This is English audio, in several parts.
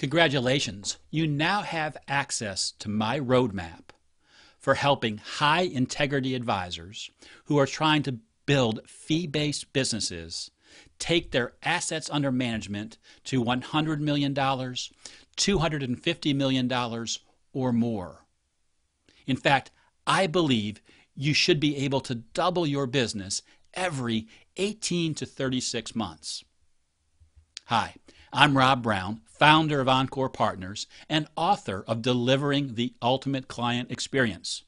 Congratulations, you now have access to my roadmap for helping high integrity advisors who are trying to build fee based businesses take their assets under management to $100 million, $250 million, or more. In fact, I believe you should be able to double your business every 18 to 36 months. Hi. I'm Rob Brown, founder of Encore Partners and author of Delivering the Ultimate Client Experience.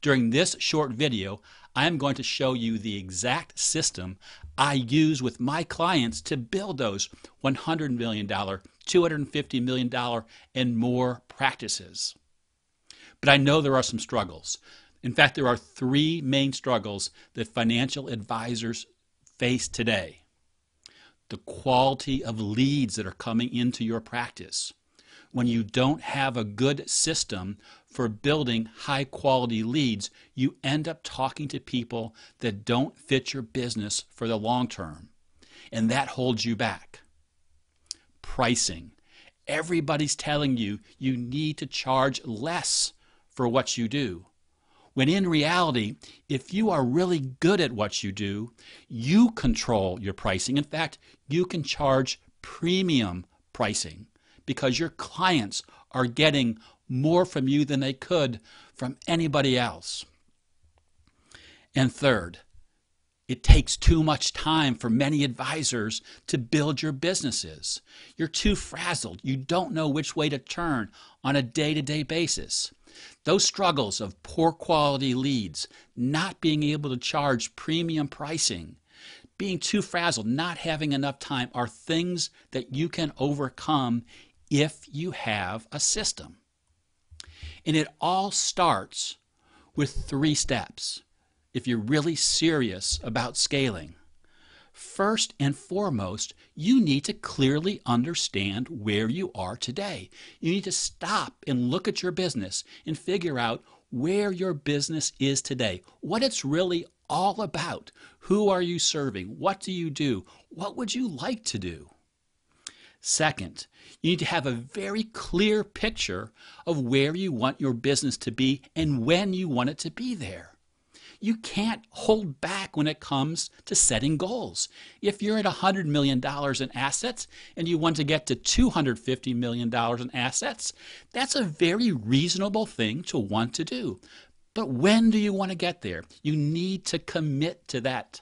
During this short video, I am going to show you the exact system I use with my clients to build those $100 million, $250 million, and more practices. But I know there are some struggles. In fact, there are three main struggles that financial advisors face today the quality of leads that are coming into your practice. When you don't have a good system for building high quality leads, you end up talking to people that don't fit your business for the long term. And that holds you back. Pricing. Everybody's telling you you need to charge less for what you do. When in reality, if you are really good at what you do, you control your pricing. In fact, you can charge premium pricing because your clients are getting more from you than they could from anybody else. And third, it takes too much time for many advisors to build your businesses. You're too frazzled. You don't know which way to turn on a day to day basis. Those struggles of poor quality leads, not being able to charge premium pricing, being too frazzled, not having enough time are things that you can overcome if you have a system. And it all starts with three steps if you're really serious about scaling. First and foremost, you need to clearly understand where you are today. You need to stop and look at your business and figure out where your business is today, what it's really all about. Who are you serving? What do you do? What would you like to do? Second, you need to have a very clear picture of where you want your business to be and when you want it to be there. You can't hold back when it comes to setting goals. If you're at $100 million in assets and you want to get to $250 million in assets, that's a very reasonable thing to want to do. But when do you want to get there? You need to commit to that.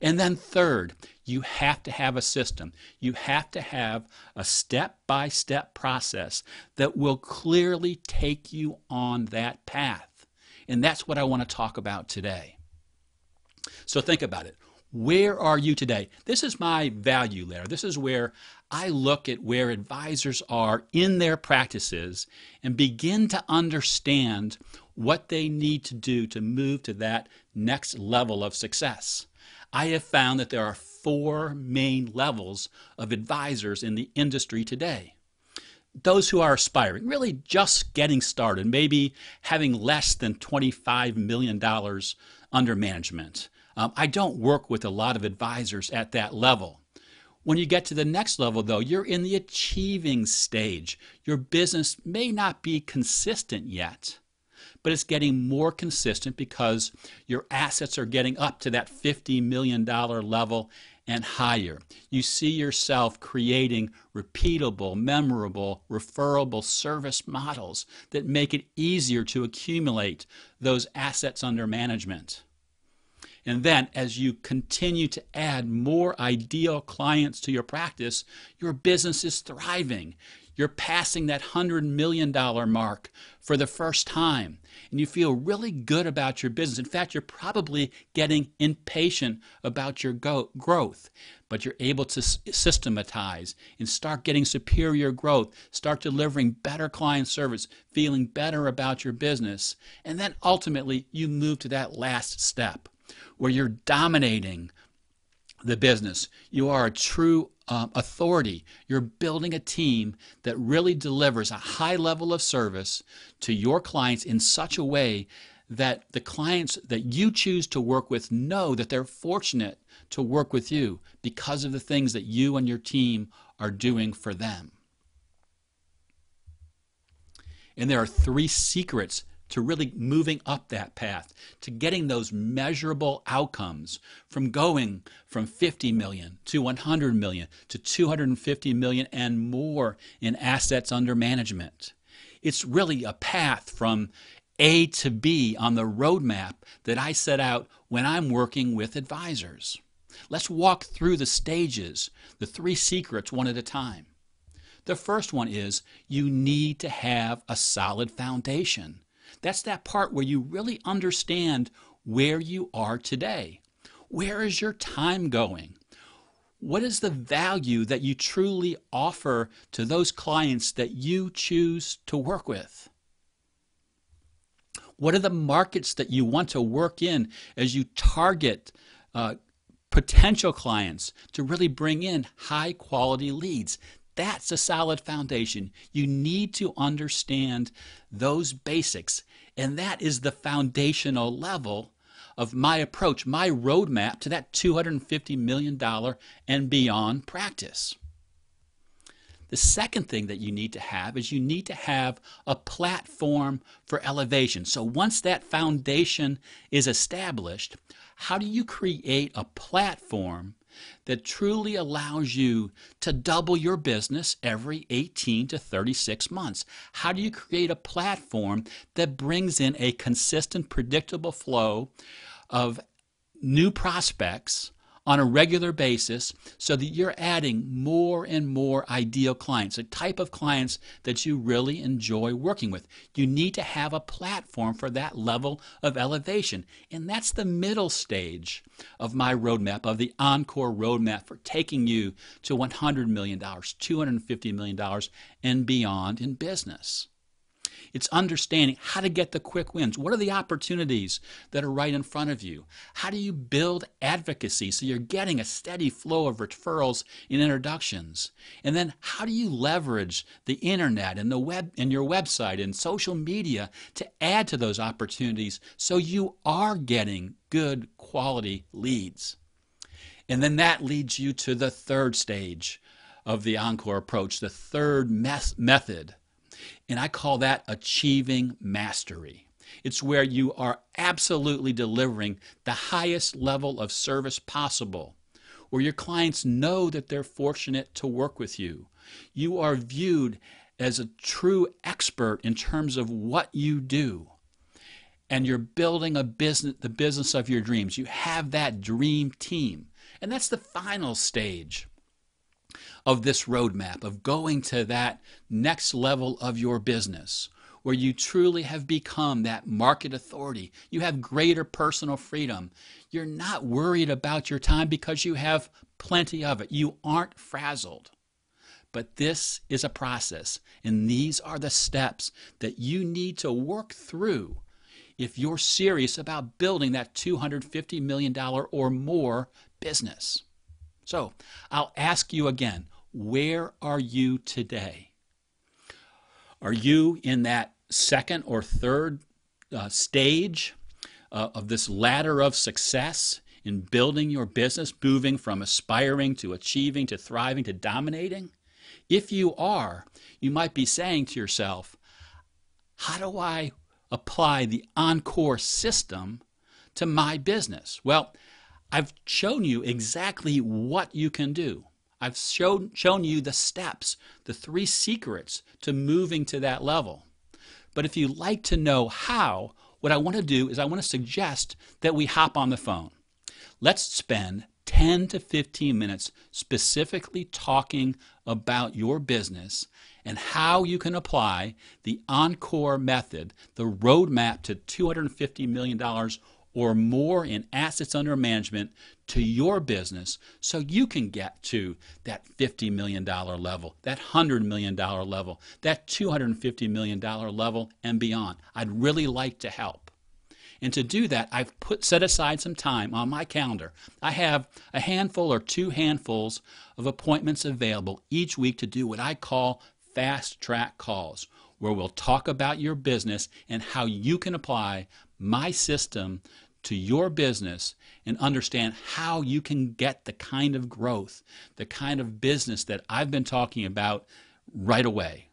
And then, third, you have to have a system. You have to have a step by step process that will clearly take you on that path. And that's what I want to talk about today. So think about it. Where are you today? This is my value layer. This is where I look at where advisors are in their practices and begin to understand what they need to do to move to that next level of success. I have found that there are four main levels of advisors in the industry today those who are aspiring, really just getting started, maybe having less than $25 million under management. Um, I don't work with a lot of advisors at that level. When you get to the next level, though, you're in the achieving stage. Your business may not be consistent yet, but it's getting more consistent because your assets are getting up to that $50 million level and higher. You see yourself creating repeatable, memorable, referable service models that make it easier to accumulate those assets under management. And then, as you continue to add more ideal clients to your practice, your business is thriving. You're passing that $100 million mark for the first time, and you feel really good about your business. In fact, you're probably getting impatient about your go- growth, but you're able to s- systematize and start getting superior growth, start delivering better client service, feeling better about your business, and then ultimately you move to that last step where you're dominating the business. You are a true um, authority. You're building a team that really delivers a high level of service to your clients in such a way that the clients that you choose to work with know that they're fortunate to work with you because of the things that you and your team are doing for them. And there are three secrets to really moving up that path, to getting those measurable outcomes from going from 50 million to 100 million to 250 million and more in assets under management. It's really a path from A to B on the roadmap that I set out when I'm working with advisors. Let's walk through the stages, the three secrets, one at a time. The first one is you need to have a solid foundation. That's that part where you really understand where you are today. Where is your time going? What is the value that you truly offer to those clients that you choose to work with? What are the markets that you want to work in as you target uh, potential clients to really bring in high quality leads? That's a solid foundation. You need to understand those basics. And that is the foundational level of my approach, my roadmap to that $250 million and beyond practice. The second thing that you need to have is you need to have a platform for elevation. So once that foundation is established, how do you create a platform that truly allows you to double your business every 18 to 36 months? How do you create a platform that brings in a consistent, predictable flow of new prospects on a regular basis so that you're adding more and more ideal clients, a type of clients that you really enjoy working with. You need to have a platform for that level of elevation. And that's the middle stage of my roadmap, of the Encore roadmap for taking you to $100 million, $250 million, and beyond in business. It's understanding how to get the quick wins. What are the opportunities that are right in front of you? How do you build advocacy so you're getting a steady flow of referrals and introductions? And then how do you leverage the internet and the web and your website and social media to add to those opportunities so you are getting good quality leads? And then that leads you to the third stage of the encore approach, the third mes- method and I call that achieving mastery. It's where you are absolutely delivering the highest level of service possible, where your clients know that they're fortunate to work with you. You are viewed as a true expert in terms of what you do. And you're building a business, the business of your dreams. You have that dream team. And that's the final stage of this roadmap, of going to that next level of your business where you truly have become that market authority. You have greater personal freedom. You're not worried about your time because you have plenty of it. You aren't frazzled. But this is a process, and these are the steps that you need to work through if you're serious about building that $250 million or more business. So I'll ask you again where are you today? Are you in that second or third uh, stage uh, of this ladder of success in building your business, moving from aspiring to achieving to thriving to dominating? If you are, you might be saying to yourself, how do I apply the Encore system to my business? Well, I've shown you exactly what you can do. I've shown, shown you the steps, the three secrets to moving to that level. But if you would like to know how, what I want to do is I want to suggest that we hop on the phone. Let's spend 10 to 15 minutes specifically talking about your business and how you can apply the Encore method, the roadmap to $250 million or more in assets under management to your business so you can get to that $50 million level, that $100 million level, that $250 million level, and beyond. I'd really like to help. And to do that, I've put set aside some time on my calendar. I have a handful or two handfuls of appointments available each week to do what I call fast track calls where we'll talk about your business and how you can apply my system to your business and understand how you can get the kind of growth, the kind of business that I've been talking about right away.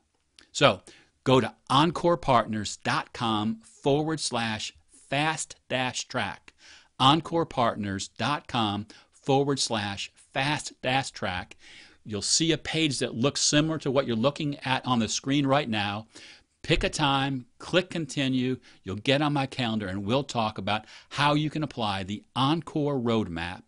So go to encorepartners.com forward slash fast dash track. encorepartners.com forward slash fast dash track. You'll see a page that looks similar to what you're looking at on the screen right now. Pick a time, click continue. You'll get on my calendar and we'll talk about how you can apply the Encore Roadmap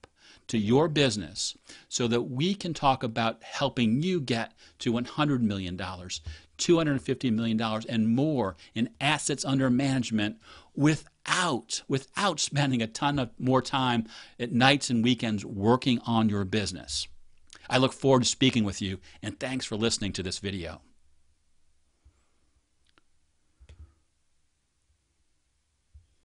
to your business so that we can talk about helping you get to $100 million, $250 million, and more in assets under management without, without spending a ton of more time at nights and weekends working on your business. I look forward to speaking with you, and thanks for listening to this video.